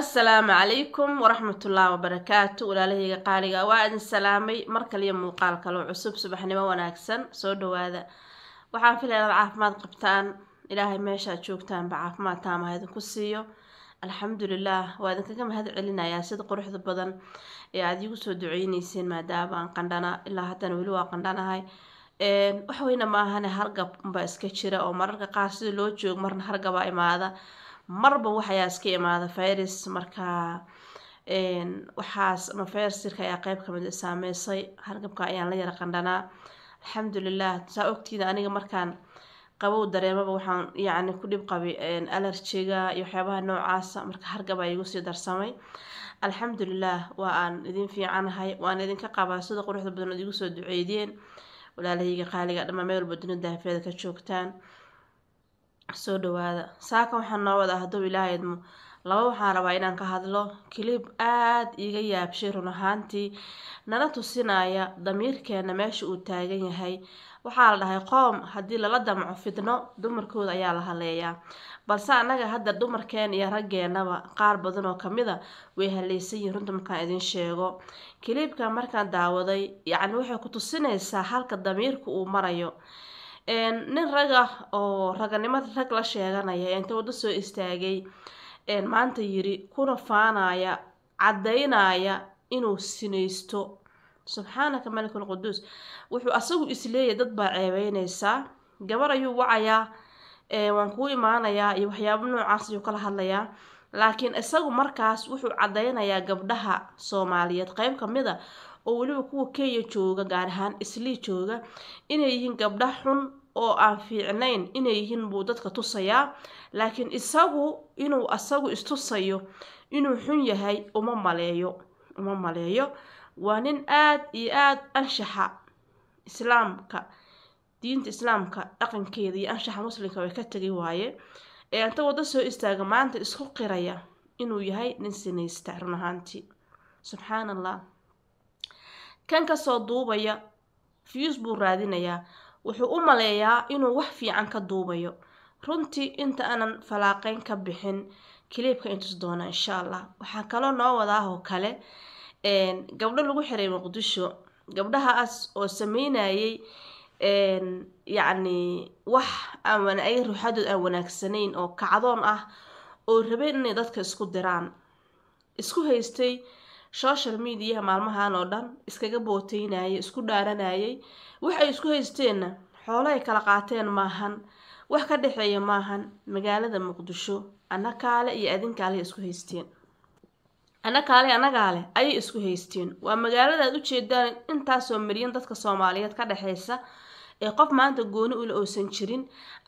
asalaamu calaykum waraxmatullaahi wabarakaatu walaalahayga qaaliga ah, waa idin salaamay mar kaliyo muuqaal kaloo cusub subaxnimo wanaagsan soo dhawaada waxaan filay inaad caafimaad qabtaan ilaahay meeshaad joogtaanba caafimaad taamaha idinku siiyo alxamdulilaah waa idinkaga mahad celinayaa sida quruxda badan ee aad igu soo duceyneyseen maadaama aan qandhana ilaa haddana weli waa qandhanahay waxweyna maahane hargab unbaa iska jira oo mararka qaar sida loo joogo marna hargaba imaada marba waxayaa iska imaada virus markaa waxaas ama virus jirka ayaa qeyb kamid saameysay hargabka ayaan la yara qandhanaa alxamdulilah saa ogtiida aniga markaan qabow dareemaba waxaan yacni ku dhib qabay alarjiga iyo waxyaabaha noocaasa marka hargaba aa igu sii darsamay alxamdulilah waa aan idin fiicanahay waan idinka qabaa sida quruxda badan ood igu soo duceydeen walaalahayga qaaliga dhammaa meel walba duni daafeeda ka joogtaan soo dhawaada saaka waxaan noo wadaa haddow ilaahay idmo laba waxaan rabaa inaan ka hadlo kilib aada iiga yaabshay run ahaantii nala tusinaya damiirkeena meesha uu taagan yahay waxaa la dhahay qoom haddii lala damco fidno dumarkooda ayaa la haleeyaa balse annaga hadda dumarkeen iyo raggeennaba qaar badan oo kamida way haleysan yihiin runta markaan idiin sheego kiliibka markaan daawaday yacni waxay ku tusinaysaa halka damiirka uu marayo nin rag oo raganimada rag la sheeganaya inta waddo soo istaagay maanta yiri kuna faanaya cadaynaya inuu sinaysto subxaanaka malikul quduus wuxuu asagu isleeyay dad baa ceebeynaysaa gabar ayuu wacayaa waan kuu imaanayaa iyo waxyaabo noocaas ayuu kala hadlayaa laakiin isagu markaas wuxuu cadaynayaa gabdhaha soomaaliyeed qeyb ka mid a ah oo weliba kuwa kenya jooga gaar ahaan islii jooga inay yihiin gabdha xun oo aan fiicnayn inay yihiin buu dadka tusayaa laakiin isagu inuu asagu istusayo inuu xun yahay uma maleeyo uma maleeyo waa nin aad iyo aad anshaxa islaamka diinta islaamka dhaqankeeda iyo anshaxa muslimka way ka tegi waaye ee anta wadda soo istaaga maanta isku qiraya inuu yahay nin sinaysta run ahaantii subxaana allah kan kasoo duubaya views buu raadinayaa wuxuu u maleeyaa inuu wax fiican ka duubayo runtii inta aanan falaaqeyn ka bixin kiliibka intus doona insha allah waxaa kaloo noo wadaahoo kale gabdho lagu xiray muqdisho gabdhahaas oo sameynayay yacni wax aan ay ruuxadood aan wanaagsanayn oo kacdoon ah oo rabeen inay dadka isku diraan isku haystay social mediaha maalmahan oo dhan iskaga booteynayay isku dhaaranayay waxay isku haysteenna xoolo ay kala qaateen maahan wax ka dhexeeya maahan magaalada muqdisho anakaale kaale iyo adinkaale isku haysteen ana kaale ayay isku haysteen waa magaaladaad ujeedaan intaasoo maryan dadka soomaaliyeed ka dhexeysa ee qof maanta gooni ule oosan jirin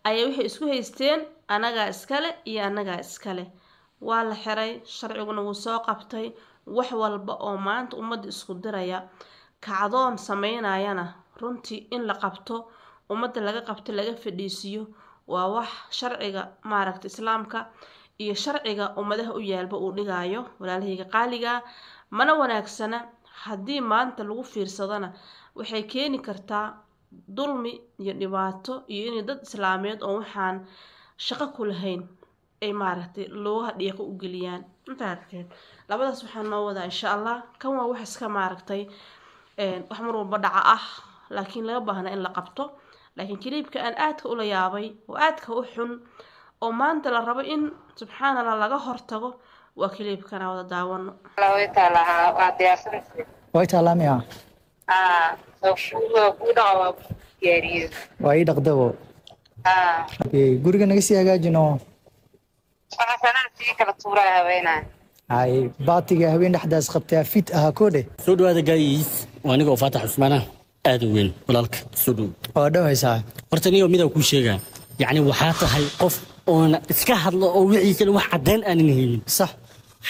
ayaa waxay isku haysteen anagaa iskale iyo anagaa iskale waa la xiray sharciguna wuu soo qabtay wax walba oo maanta ummadda isku diraya kacdoon sameynayana runtii in la qabto ummadda laga qabto laga fadhiisiyo waa wax sharciga maaragta islaamka iyo sharciga ummadaha u yaalba uu dhigaayo walaalahayga qaaliga mana wanaagsana haddii maanta lagu fiirsadana waxay keeni kartaa dulmi iyo dhibaato iyo inay dad islaameed oo waxaan shaqo ku lahayn ay maaragtay lugaha dhiiqo u geliyaan inta labadaas waxaa noo wadaa insha allah kan waa wax iska maaragtay wax mar walba dhaca ah laakiin laga baahna in la qabto laakiin kiliibka aan aadka ula yaabay oo aadka u xun oo maanta la rabo in subxaan allah laga hortago waa kiliibkana wada daawano waa ii dhaqdabo guriga naga sii hagaajino baasanaadii kala tuuraa habeenaa hay baatiga haween dhexdaas qabtaa fit ahaa koodhe soo dhawaada gaayiis waa aniga oo faatax cusmaanah aadan weyn walaalka soo dhow waa dhowaysaa horta niyo midaan kuu sheegaa yacni waxaa tahay qof oona iska hadlo oo wixiisana wax caddeyn aanan haynin sax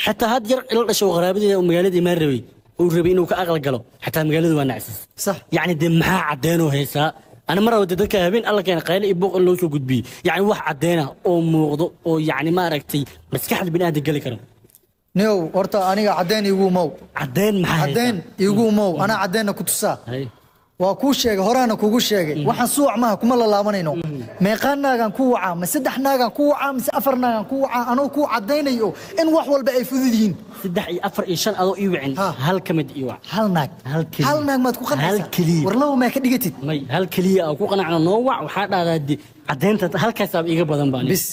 xataa had yar ila dhasho qaraabadeeda oo magaalada imaan rabay uu rabay inuu ka aqal galo xataa magaalada waa nacsiis sax yacni dee maxaa caddeenoo haysaa ani mar awde dadka habeen allakeena qayle iyo booqan loo soo gudbiyey yacni wax caddeena oo muuqdo oo yacni maaragtay maskaxda bini'aadin geli kara niow horta aniga caddeen iigu umow caddeen maxaa caddeen iigu umow hmm. anaa caddeenna ku tusaa waa kuu sheegay horaana kugu sheegay mm-hmm. waxaan suuc maha kuma lalaabanayno meeqaan mm-hmm. naagaan ku wacaa ma saddex naagaan ku wacaa mise afar naagaan ku wacaa anoo kuu caddaynayo in wax walba ay fudud yihiin saddex iyo afar iyo shan adoo ii wicin hal ka mid ii wac hal naag hal naag maad ku qanacaysaa war labo maa ka dhigatid may hal keliya oo ku qanacno noo wac waxaa dhahdaa de caddaynta halkaasaaba iga badan baan bis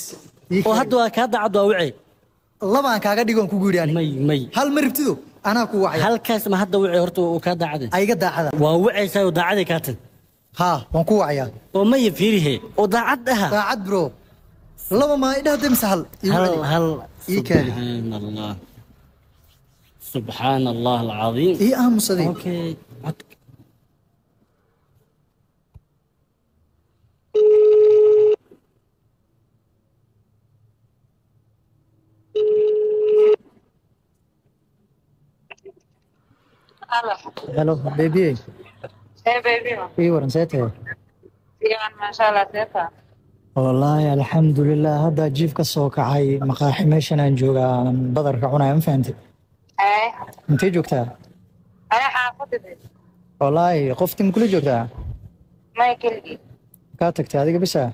oo hadda waa kaa daacaddu aa wicay labaan kaaga dhigoon kugu yidhi hal ma ribtido anaa halkaas ma hadda wacay horta uu ka daacada daacada waa wacaysaa oo daacaday kaa tag haa waan ku wacayaa oo maya fiirihe oo daacad aha daacad bro laba maa idhahda mise hal hal ii kaadi subxaan allah subxaan ii aamusaday halo bebi ii waran see tahay wallaahi alxamdulilah haddaa jiif ka soo kacay maqaaxi meeshan aan joogaa badarka cunaya eh? eh, ma fahamtid intee joogtaa wallaahi qofti ma kula joogtaa kaa tagtay adiga bisaa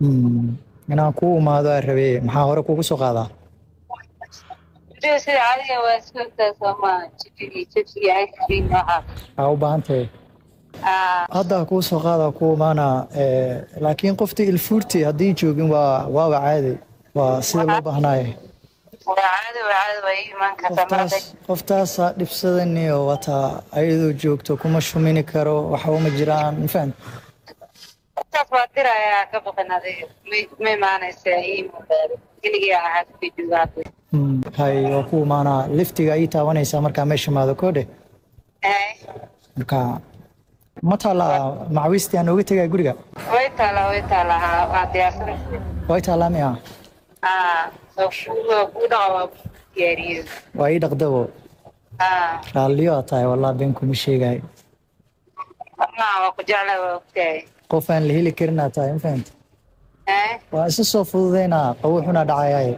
hmm, inaan kuu imaado aa rabee maxaa hore kuuga soo qaadaa Just adiga waa iska soomaa jibigi jibsi ice cream waxaa aa u baahan tahay haddaa kuu soo qaadaa ku imaanaa eh, laakiin qofta ilfuurti haddii joogin waa waaba caadi waa sida loo baahnaaye qoftaasaa dhibsadaniyo wataa ayadoo joogto kuma shumini karo waxba ma jiraan mafahant saas waa dirayaa ka baqinad ma imaanaysa hay waa ku imaanaa liftiga ii taawanaysaa markaa meesha maado koodhe marka ma taalaa macawiistii aan nooga tegaa guriga way taalaa way taalaa ha waa diyaarsanaysa way taalaa miya waa ii dhaqdabo raalliyo aa tahay walaa been kuma sheegahay waa ku jeclaa waa ogtahay qof aan la heli karin aa tahay ma fahamti eh? waa isa soo fududeynaa qawo xunaa dhacayaaye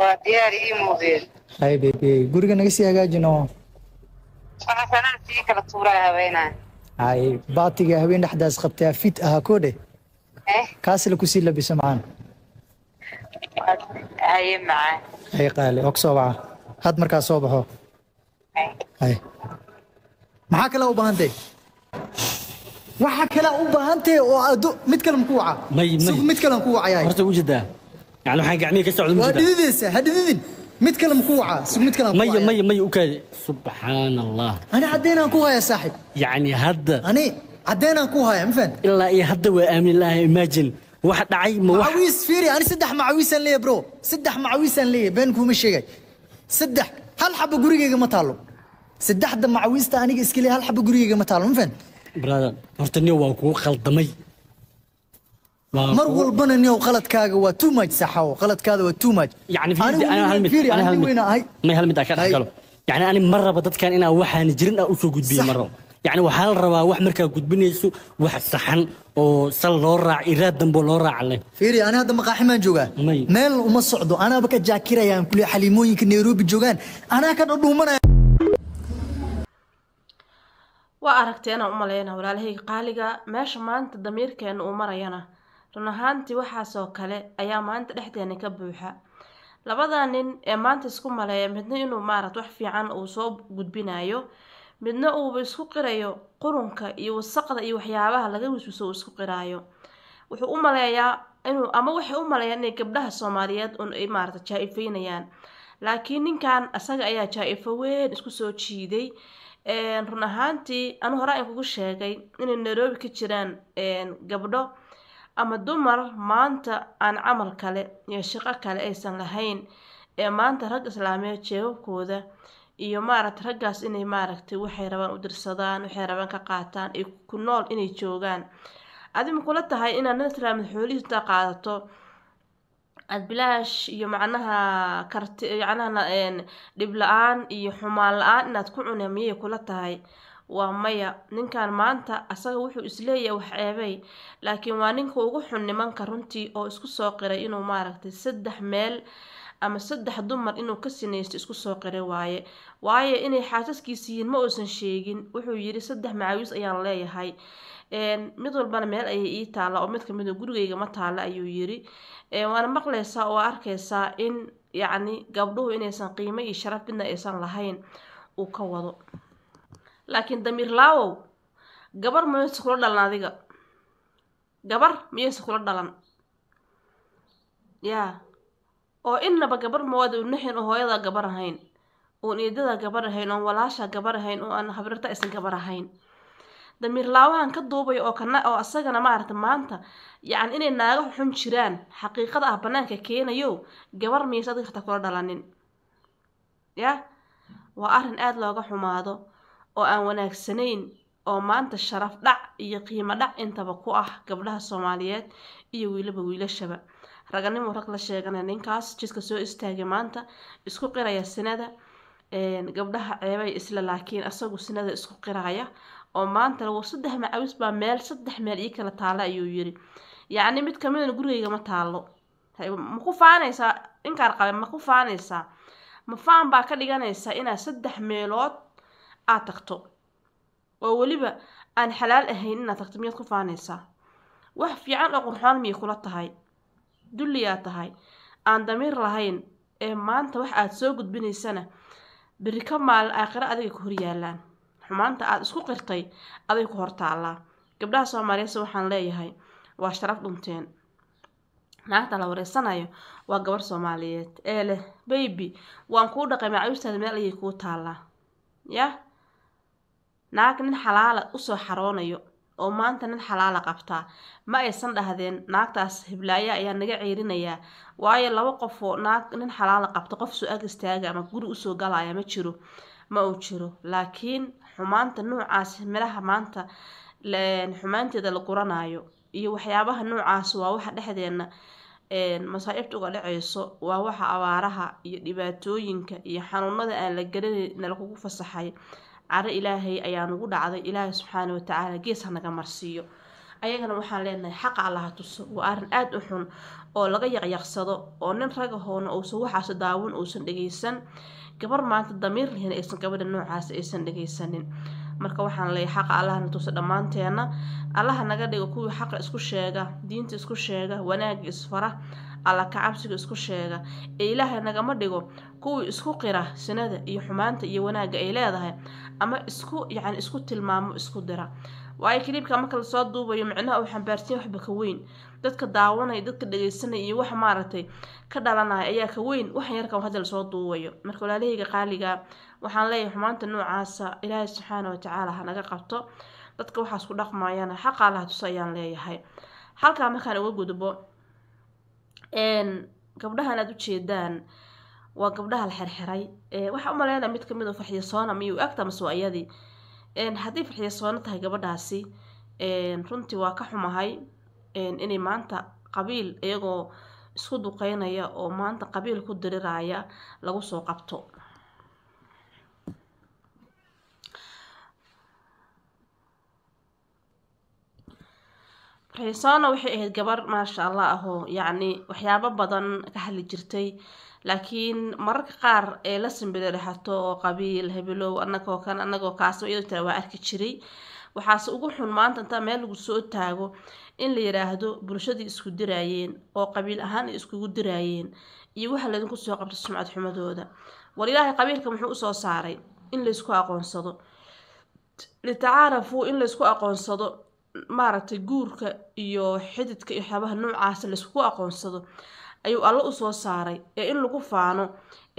waa diyaari ii muuqeen hay bebi guriga naga sii hagaajino waxasanaa sii kala tuuraa habeenaa hay baatiga haween dhexdaas qabtaa fit ahaa koo dheh kaasla kusii labiso macaan haye macaan hay qaali og soo baxa had markaa soo baxo hay eh? maxaa kale u baahantay waxa kale u baahan tahay oo aad mid kale ku waca suuq mid kale ku wacaya horta wajida yani waxaan gacmihi ka socdo wajida dhididaysa ha dhididin mid kale ku waca suuq mid kale ku wacaya may may u kaadi subxaan allah ana cadeynaan ku haya saaxib yani hadda ani cadeynaan ku haya mafan ilaa iyo hadda waa aamin lahay imagine wax dhacay ma wax macawiis fiiri ani saddex macawiisaan leeyahay bro saddex macawiisaan leeyahay been kuuma sheegay saddex hal xaba gurigeyga ma taalo saddexda macawiista aniga iska leeyahay hal xaba gurigeyga ma taalo mafan brother horta nin waan kugu khaldamay mar walbana nin qaladkaaga waa too much saxaw qaladkaada waa too much yani aniga hal mid aniga hal mid may hal mid aan ka dhex galo يعني أنا مرة بدتك أنا واحد نجرين أو شو قد مرة يعني وحال روا واحد مركا قد بنيسو واحد صحن أو سل لورا إيراد دم بلورا عليه فيري أنا هذا مقاح ما جوجا ميل وما صعدوا أنا بك جاكيرا يعني كل حليمون يمكن نيروبي جوجان أنا كان أبوه waa aragteena u maleyna walaalahayga qaaliga meesha maanta damiirkeena uu marayana run ahaantii waxaasoo kale ayaa maanta dhexdeena ka buuxa labada nin ee maanta isku maleeya midna inuu maarat wax fiican uu soo gudbinaayo midna uuba isku qirayo qurunka iyo wasaqda iyo waxyaabaha laga wiswiso uu isku qiraayo wuxuu u maleeyaa inuu ama waxay u maleeyaan inay gabdhaha soomaaliyeed un ay maarata jaa laakiin ninkan asaga ayaa jaa-ifo weyn isku soo jiiday run ahaantii anu horaa in kugu sheegay inay nairobi ka jiraan gabdho ama dumar maanta aan camal kale iyo shaqo kale aysan lahayn ee maanta rag islaameed jeebabkooda iyo maaragtay raggaas inay maaragtay waxay rabaan u dirsadaan waxay rabaan ka qaataan ay ku nool inay joogaan adima kula tahay inaad nin islaameed xoolihiisa qaadato aada bilaash iyo macnaha karti macnaha dhib la-aan iyo xumaan la-aan inaad ku cunee miyay kula tahay waa maya ninkan maanta asaga wuxuu isleeyahay wax ceebay laakiin waa ninka ugu xun nimanka runtii oo isku soo qiray inuu maaragtay saddex meel ama saddex dumar inuu ka sinaysto isku soo qiray waaye waayo inay xaasaskiis ma uusan sheegin wuxuu yidhi saddex macawiis ayaan leeyahay mid walbana meel ayay ii taalla oo mid kamid a gurigayga ma taalla ayuu yiri waana maqlaysaa oo arkaysaa in yacni gabdhuhu inaysan qiimo iyo sharaf midna aysan lahayn uu ka wado laakiin damiir laawow gabar miyayse kula dhalan adiga gabar miyayse kula dhalan yaa oo innaba gabar mawaad u naxin oo hooyada gabar ahayn oo niidada gabar ahayn oon walaasha gabar ahayn oo aan habrirta aysan gabar ahayn damiir laawahan ka duubay oo kana oo asagana maaragta maanta yacni inay naaga xun jiraan xaqiiqada ah banaanka keenayo gabar miise adka kula dhalanin ya waa arrin aada looga xumaado oo aan wanaagsanayn oo maanta sharaf dhac iyo qiimo dhac intaba ku ah gabdhaha soomaaliyeed iyo wiilaba wiilashaba raganimo rag la sheeganaya ninkaas jidka soo istaagay maanta isku qiraya sinada gabdhaha ceebay isla laakiin asagu sinada isku qiraaya oo maanta war saddex macawis baa meel saddex meel ii kala taala ayuu yiri yacni mid kamidana gurigayga ma taallo ma ku faanaysaa inkaar qabe ma ku faanaysaa ma faan baa ka dhiganaysaa inaad saddex meelood aad tagto oo weliba aan xalaal ahayn inaad tagto miyaad ku faanaysaa wax fiican oo qurxoon miyay kula tahay dulliyaa tahay aan damiir lahayn ee maanta wax aada soo gudbinaysana beri ka maalin aakhiro adiga ka horyaalaan xumaanta aada isku qirtay aday ku hortaallaa gabdhaha soomaaliyeese waxaan leeyahay waa sharaf dhunteen naagta la wareysanayo waa gabar soomaaliyeed ee leh beybi waan kuu dhaqay macawistaada meel ayay kuu taallaa yah naag nin xalaala usoo xaroonayo oo maanta nin xalaala qabtaa ma aysan dhahdeen naagtaas hiblaaya ayaa naga ceyrinayaa waayo laba qofoo naag nin xalaala qabta qof soo ag istaaga ama guri usoo galaya ma jiro ma uu jiro laakiin xumaanta nuucaas miraha maanta xumaanteeda la guranaayo iyo waxyaabaha nuucaas waa waxa dhexdeena masaaibta uga dhaceyso waa waxa abaaraha iyo dhibaatooyinka iyo xanuunada aan la garanayn nalagugu fasaxay caro ilaahay ayaa nagu dhacday ilaahay subxaana watacaala gees hanaga marsiiyo ayagana waxaan leenahay xaqa allaha tuso waa arrin aada u xun oo laga yaqyaqsado oo nin ragahoona uusan waxaas daawin uusan dhageysan gabar maanta damiir lihin aysan gabadha noocaas aysan dhagaysanin marka waxaan leeyahay xaqa allaha na tuusa dhammaanteenna allaha naga dhigo kuwii xaqa isku sheega diinta isku sheega wanaagga isfara alla kacabsiga isku sheega ee ilaahay nagama dhigo kuwii isku qira sinada iyo xumaanta iyo wanaagga ay leedahay ama isku yacni isku tilmaamo isku dira waayo kaliibka marka lasoo duubayo micnaha uu xambaarsiin waxba ka weyn dadka daawanaya dadka dhageysanaya iyo waxa maaragtay ka dhalanaya ayaa ka weyn waxan yarkan hadda lasoo duubayo marka walaalahayga qaaliga waxaan leeyahay xumaanta noocaasa ilaahay subxaana watacaala naga qabto dadka waxaas ku dhaqmayana xaqaa laha ayaan leeyahay halkaa markaan uga gudbo gabdhahan aada ujeedaan waa gabdhaha la xerxiray waxaa umaleynaya mid kamid oo ah farxiyo soona miyuu agta masuwa iyadii haddii farxiya tahay gabadhaasi runtii waa ka xumahay inay maanta qabiil iyagoo isku duqeynaya oo maanta qabiil ku diriraya lagu soo qabto farxiya waxay ahayd gabar maasha allah ahoo yacni waxyaabo badan ka hadli jirtay laakiin mararka qaar ee la simbidiraxato oo qabiil hebelow anagoo kan anagoo kaas iyadoo tira waa arki jiray waxaase ugu xun maanta intaa meel lagu soo taago in la yiraahdo bulshadii isku diraayeen oo qabiil ahaan ay iskugu diraayeen iyo waxa laydinku soo qabtay sumcad xumadooda war ilaahay qabiilka muxuu usoo saaray in laysku aqoonsado litacaarafuu in laysku aqoonsado maaragtay guurka iyo xididka iyo waxyaabaha noocaasa layskugu aqoonsado ayuu alle u soo saaray ee in lagu faano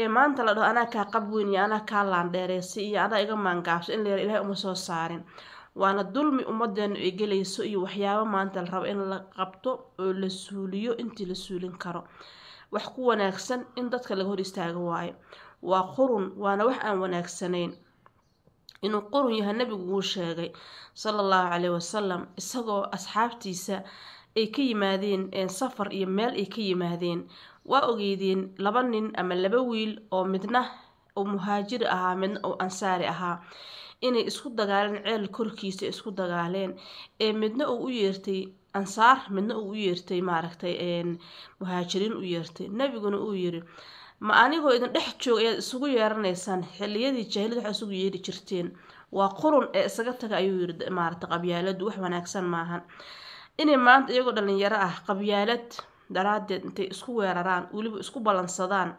ee maanta la dhaho anaa kaa qab weyn iyo anaa kaa laandheereysa iyo anaa iga maangaabso in layar ilahay uma soo saarin waana dulmi ummadeenu ay gelayso iyo waxyaabo maanta la rabo in la qabto oo la suuliyo intii la suulin karo wax ku wanaagsan in dadka laga hor istaago waayo waa qurun waana wax aan wanaagsanayn inuu qurun yahay nabigu uu sheegay sala allahu caleyhi wasalam isagoo asxaabtiisa ay ka yimaadeen safar iyo meel ay ka yimaadeen waa ogeydeen laba nin ama laba wiil oo midna uu muhaajiri ahaa midna uu ansaari ahaa inay isku dagaaleen ceel korkiisa isku dagaaleen ee midna uu u yeertay ansaar midna uu u yeertay maaragtay muhaajiriin u yeertay nebiguna uu yiri ma anigoo idin dhex jooga ayaad isugu yeeranaysaan xiliyadii jaahilad waxaa isugu yeeri jirteen waa qurun ee isaga taga ayuu yiri maaragtay qabyaaladu wax wanaagsan maahan inay maanta iyagoo dhalinyaro ah qabyaalad daraadeed intay isku weeraraan weliba isku ballansadaan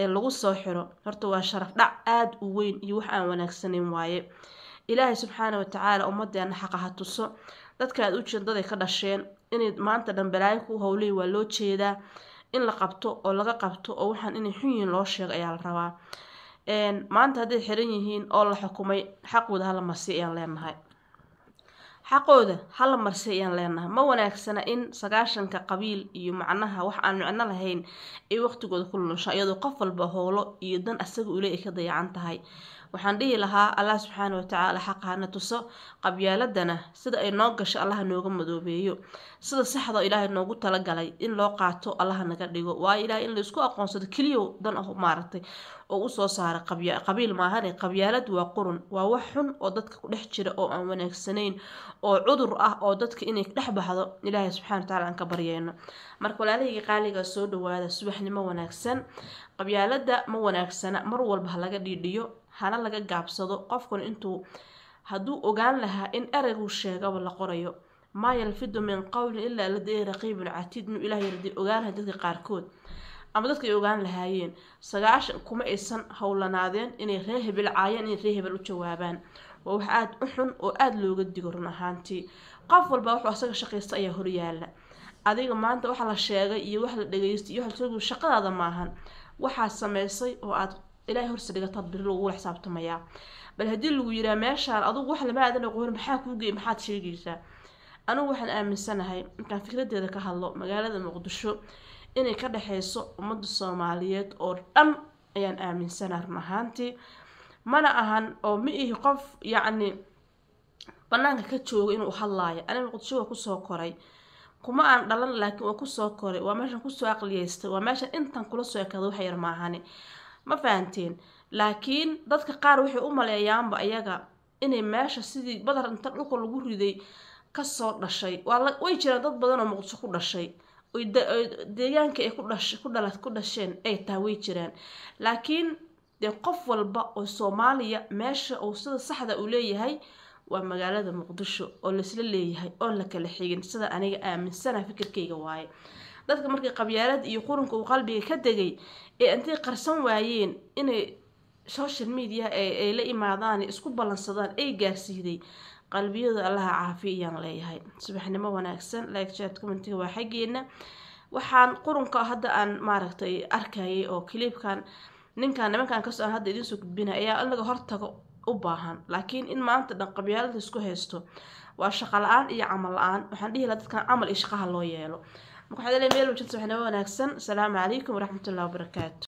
ee lagu soo xiro horta waa sharaf dhac aada u weyn iyo wax aan wanaagsaneyn waaye ilaahay subxaana watacaala ummadeena xaqa ha tuso dadka aad u jeed daday ka dhasheen inay maanta dhambalaayin ku howlay waa loo jeedaa in la qabto oo laga qabto oo waxaan inay xun yihiin loo sheego ayaa la rabaa maanta hadday xiran yihiin oo la xukumay xaqooda hala masiiyaan leenahay xaqooda hala marse ayaan leenahay ma wanaagsana in sagaashanka qabiil iyo macnaha wax aan micno lahayn ay waqtigooda ku lunshaan iyadoo qof walba howlo iyo dan asaga ule ay ka dayacan tahay waxaan dhihi lahaa allah subxaana watacaala xaq hana tuso qabyaaladana sida ay noo gasho allaha nooga madoobeeyo sida saxdao ilaahay noogu talagalay in loo qaato allaha naga dhigo waayo ilahay in laysku aqoonsado keliyo dan oh maaragtay oo usoo saara qabiil maahane qabyaalad waa qurun waa wax xun oo dadka ku jira oo aan wanaagsanayn oo cudur ah oo dadka inay dhex baxdo ilaahay subxana wataala aan ka baryeyno marka walaalahayga qaaligaa soo dhawaada subaxnimo wanaagsan qabyaalada ma wanaagsana mar walba ha laga dhiidhiyo hana laga gaabsado qofkan intuu hadduu ogaan lahaa in ereygu sheegaba la qorayo maa yalfidu min qowlin ilaa ladii raqiibin catiid inuu ilaah yardi ogaanlaha dadka qaarkood ama dadka ay ogaan lahaayeen sagaashan kuma aysan howlanaadeen inay ree hebelcaayeen caayeen inay ree hebel u jawaabaan waa wax aada u xun oo aada looga digo run ahaantii qof walba wuxuu asaga shaqaysta ayaa horyaala adiga maanta waxa la sheegay iyo wax la dhageysta iyo waxla shaqadaada maahan waxaa sameysay oo aada ilaahay horse dhigata biri lagula xisaabtamayaa bal haddii lagu yiraa meeshaan adugu wax lama aadan aqoon maxaa kuu geey maxaad sheegaysaa anugu waxaan aaminsanahay markaan fikradeeda ka hadlo magaalada muqdisho inay ka dhexeyso ummadda soomaaliyeed oo dhan ayaan aaminsanaa run ahaantii mana ahan oo ma ihi qof yacni banaanka ka jooga inuu hadlaayo aniga muqdisho waa kusoo koray kuma aan dhalan laakiin waa kusoo koray waa meeshan kusoo aqliyeystay waa meeshan intan kula soo ekada wax yar maahani ma fahanteen laakiin dadka qaar waxay u maleeyaanba ayaga inay meesha sidii badar inta dhulka lagu riday kasoo dhashay way jiraan dad badan oo muqdisho ku dhashay deegaanka ay ku dhasheen ay tahay way jiraan laakiin dee qof walba oo soomaaliya meesha uu sida saxda uu leeyahay waa magaalada muqdisho oo laisla leeyahay oon la kala xigin sida aniga aaminsana fikirkayga waaye dadka markii qabyaalad iyo qurunka uu qalbiga ka degay ee intay qarsan waayeen inay social media ay la imaadaan isku ballansadaan ay gaarsiiday qalbiyada allaha caafiya ayaan leeyahay subaxnimo wanaagsan like chat commentiga waa xaggeena waxaan qurunka hadda aan maaragtay arkayay oo clibkan ninkan nimankan kasoo aan hadda idiin gudbina ayaa inaga hortago u baahan laakiin in maanta dhan qabyaalada isku haysto waa shaqo la-aan iyo camal la-aan waxaan dhihi laha dadkan camal iyo shaqaha loo yeelo مقعد ميل وجلسوا حنا وناكسن السلام عليكم ورحمة الله وبركاته